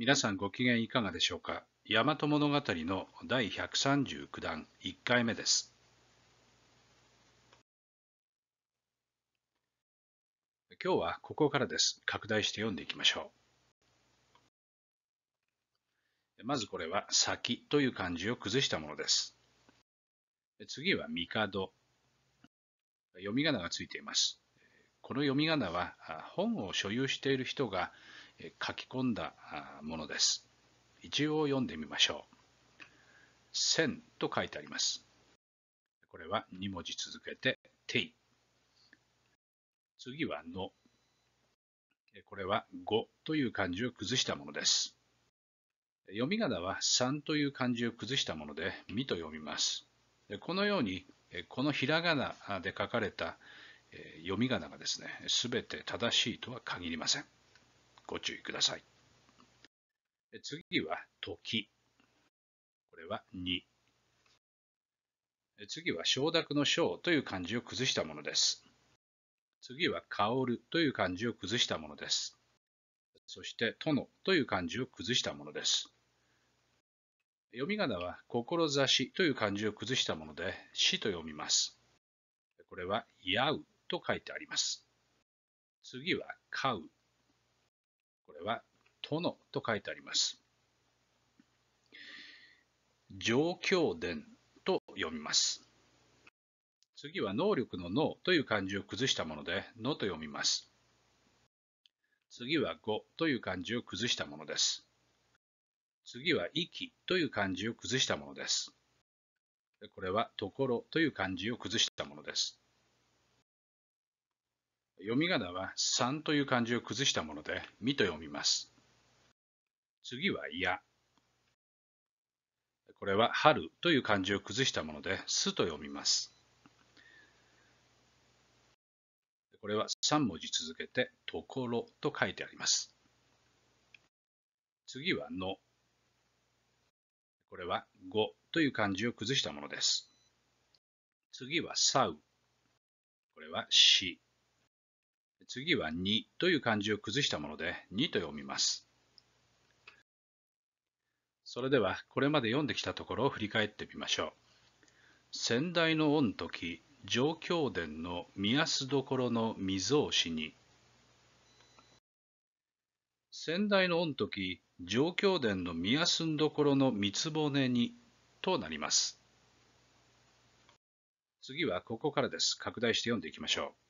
皆さんご機嫌いかがでしょうか大和物語の第139弾1回目です今日はここからです拡大して読んでいきましょうまずこれは先という漢字を崩したものです次は帝読み仮名がついていますこの読み仮名は本を所有している人が書き込んだものです。一応読んでみましょう。線と書いてあります。これは2文字続けて t。次はの。これは5という漢字を崩したものです。読み仮名は3という漢字を崩したもので、みと読みます。このように、このひらがなで書かれた読み仮名がですね、すべて正しいとは限りません。ご注意ください。次は時。これは2。次は承諾の章という漢字を崩したものです。次は香るという漢字を崩したものです。そして殿という漢字を崩したものです。読み仮名は志という漢字を崩したもので死と読みます。これはやうと書いてあります。次は飼うこれは殿と書いてあります。状況伝と読みます。次は能力の能という漢字を崩したもので、能と読みます。次は語という漢字を崩したものです。次は息という漢字を崩したものです。これはところという漢字を崩したものです。読み仮名は3という漢字を崩したもので、みと読みます。次は、や。これは、春という漢字を崩したもので、すと読みます。これは3文字続けて、ところと書いてあります。次は、の。これは、ごという漢字を崩したものです。次は、さう。これは、し。次は2という漢字を崩したもので2と読みます。それではこれまで読んできたところを振り返ってみましょう。先代の御時、上京伝の見やすどころの未蔵しに。先代の御時、上京伝の見やすどころの三つ骨にとなります。次はここからです。拡大して読んでいきましょう。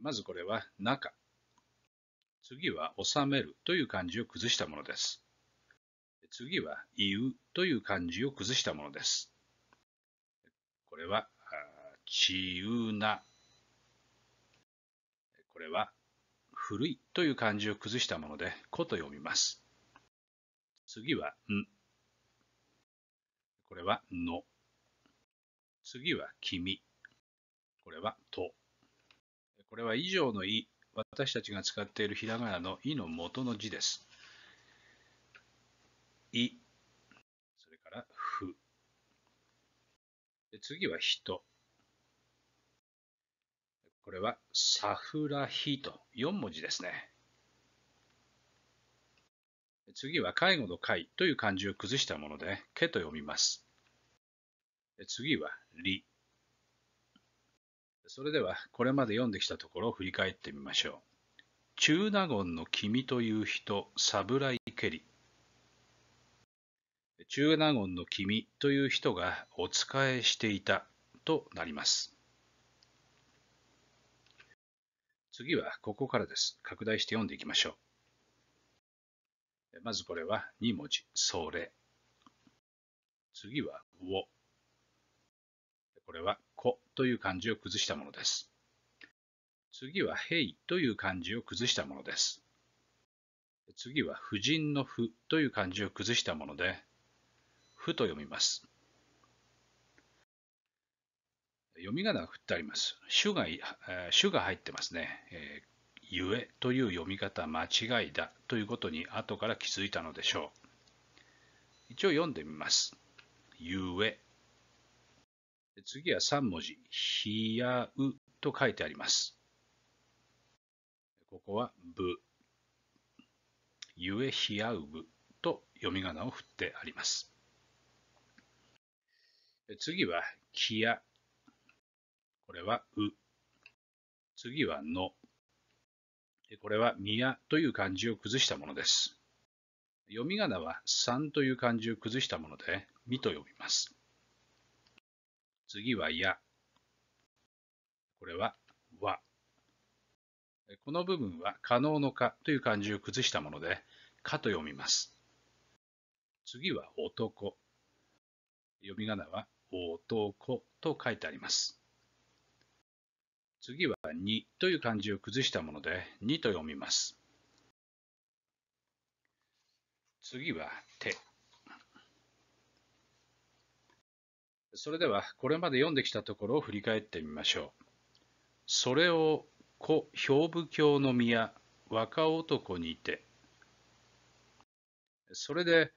まずこれは中。次は収めるという漢字を崩したものです。次は言うという漢字を崩したものです。これは、ちうな。これは、古いという漢字を崩したもので、こと読みます。次は、ん。これは、の。次は、君。これは、と。これは以上のい、私たちが使っているひらがなのいの元の字です。い、それからふ。次は人。これはサフラヒと4文字ですね。次は介護の介という漢字を崩したもので、けと読みます。次はり。それではこれまで読んできたところを振り返ってみましょう。中納言の君という人、サブライケリ。中納言の君という人がお仕えしていたとなります。次はここからです。拡大して読んでいきましょう。まずこれは2文字、それ。次は、を。これはという漢字を崩したものです。次は平という漢字を崩したものです。次は婦人の婦という漢字を崩したもので、婦と読みます。読み仮名が振ってあります。主が,、主が入ってますね、えー。ゆえという読み方間違いだということに後から気づいたのでしょう。一応読んでみます。ゆえ。次は3文字、ひやうと書いてあります。ここはぶ、ゆえひやうぶと読み仮名を振ってあります。次はきや、これはう。次はの、これはみやという漢字を崩したものです。読み仮名は3という漢字を崩したもので、みと呼びます。次はや。これはわ。この部分は可能のかという漢字を崩したもので、かと読みます。次は男。読み仮名は男と書いてあります。次はにという漢字を崩したもので、にと読みます。次は手。それではこれまで読んできたところを振り返ってみましょう。それを古兵部教の宮若男にて。それで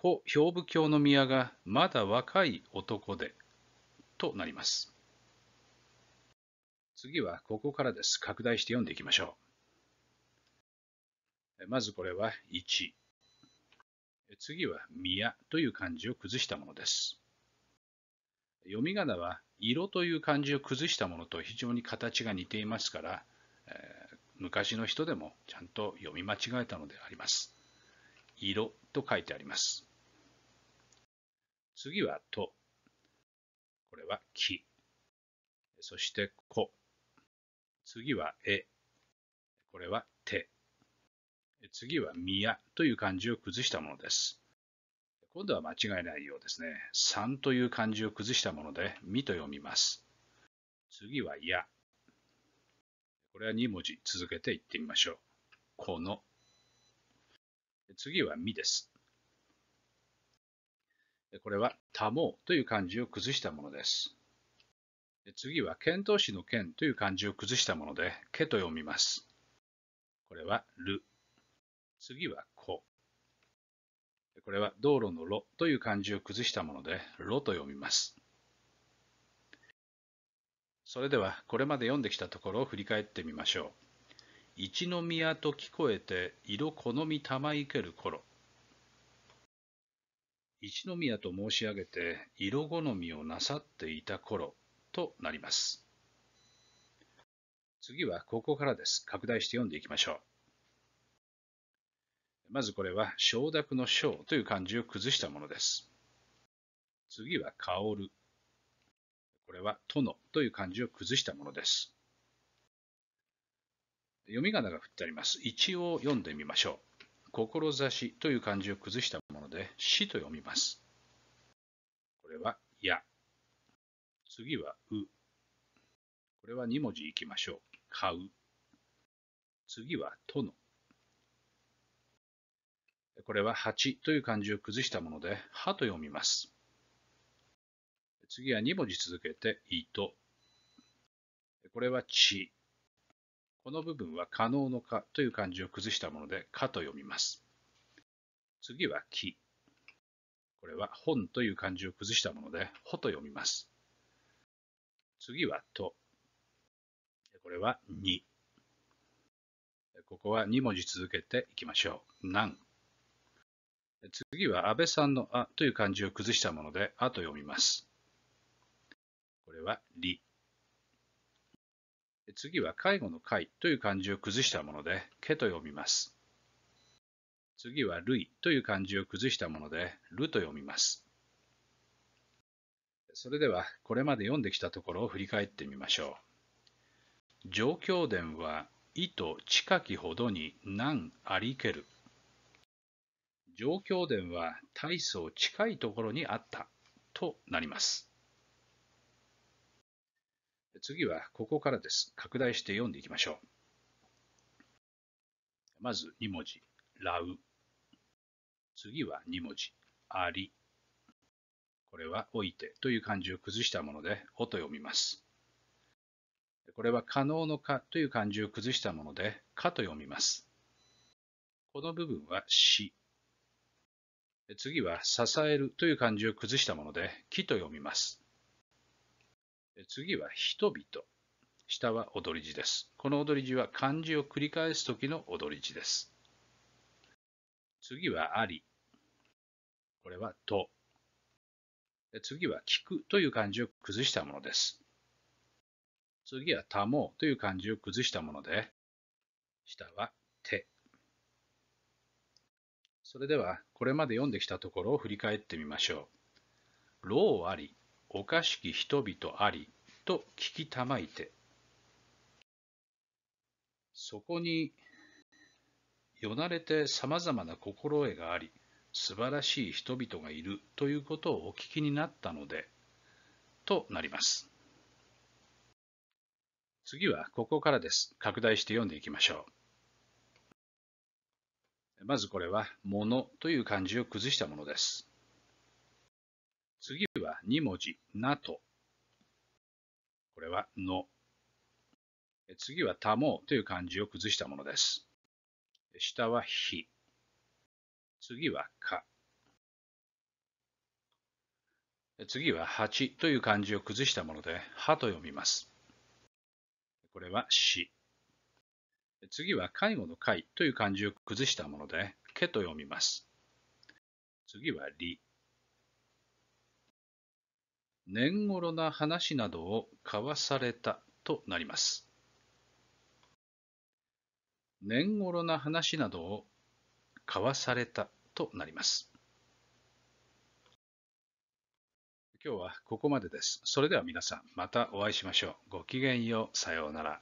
古兵部教の宮がまだ若い男でとなります。次はここからです。拡大して読んでいきましょう。まずこれは1。次は宮という漢字を崩したものです。読み仮名は色という漢字を崩したものと非常に形が似ていますから、えー、昔の人でもちゃんと読み間違えたのであります。色と書いてあります。次はと。これは木。そしてこ。次はえ。これは手。次は宮という漢字を崩したものです。今度は間違いないようですね。3という漢字を崩したもので、みと読みます。次は、や。これは2文字続けていってみましょう。この。次は、みです。これは、たもうという漢字を崩したものです。次は、遣唐使の剣という漢字を崩したもので、けと読みます。これは、る。次は、これは道路の路という漢字を崩したもので、路と読みます。それでは、これまで読んできたところを振り返ってみましょう。一宮と聞こえて、色好み玉いける頃。一宮と申し上げて、色好みをなさっていた頃となります。次はここからです。拡大して読んでいきましょう。まずこれは承諾の承という漢字を崩したものです。次は香る。これは殿という漢字を崩したものです。読み仮名が振ってあります。一応読んでみましょう。志という漢字を崩したもので、死と読みます。これは、や。次は、う。これは2文字いきましょう。買う。次は、殿。これは8という漢字を崩したもので、はと読みます。次は2文字続けて、いと。これはち。この部分は可能のかという漢字を崩したもので、かと読みます。次は木。これは本という漢字を崩したもので、ほと読みます。次はと。これはに。ここは2文字続けていきましょう。なん次は安倍さんのあという漢字を崩したもので、あと読みます。これはり。次は介護の介という漢字を崩したもので、けと読みます。次はるい」という漢字を崩したもので、ると読みます。それでは、これまで読んできたところを振り返ってみましょう。状況伝は、意と近きほどに難ありける。状況伝は大層近いところにあったとなります。次はここからです。拡大して読んでいきましょう。まず2文字、ラウ。次は2文字、アリ。これは置いてという漢字を崩したもので、おと読みます。これは可能のかという漢字を崩したもので、かと読みます。この部分はし次は支えるという漢字を崩したもので木と読みます。次は人々。下は踊り字です。この踊り字は漢字を繰り返す時の踊り字です。次はあり。これはと。次は聞くという漢字を崩したものです。次はたもうという漢字を崩したもので、下は手。それでは、これまで読んできたところを振り返ってみましょう。老あり、おかしき人々あり、と聞きたまいて。そこに、よなれてさまざまな心得があり、素晴らしい人々がいるということをお聞きになったので、となります。次はここからです。拡大して読んでいきましょう。まずこれは、ものという漢字を崩したものです。次は2文字、なと。これは、の。次は、たもうという漢字を崩したものです。下は、ひ。次は、か。次は、はち」という漢字を崩したもので、はと読みます。これは、し。次は介護の介という漢字を崩したもので、けと読みます。次は理。年頃な話などを交わされたとなります。年頃な話などを交わされたとなります。今日はここまでです。それでは皆さん、またお会いしましょう。ごきげんよう。さようなら。